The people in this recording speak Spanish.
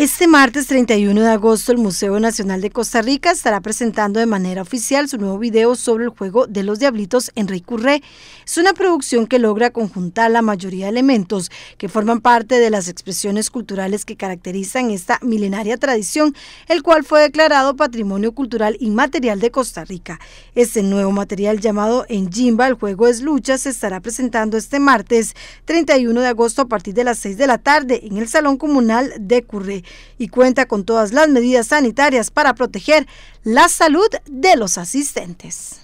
Este martes 31 de agosto el Museo Nacional de Costa Rica estará presentando de manera oficial su nuevo video sobre el juego de los diablitos en Rey Curré. Es una producción que logra conjuntar la mayoría de elementos que forman parte de las expresiones culturales que caracterizan esta milenaria tradición, el cual fue declarado Patrimonio Cultural Inmaterial de Costa Rica. Este nuevo material llamado En Jimba, el juego es lucha, se estará presentando este martes 31 de agosto a partir de las 6 de la tarde en el Salón Comunal de Curré y cuenta con todas las medidas sanitarias para proteger la salud de los asistentes.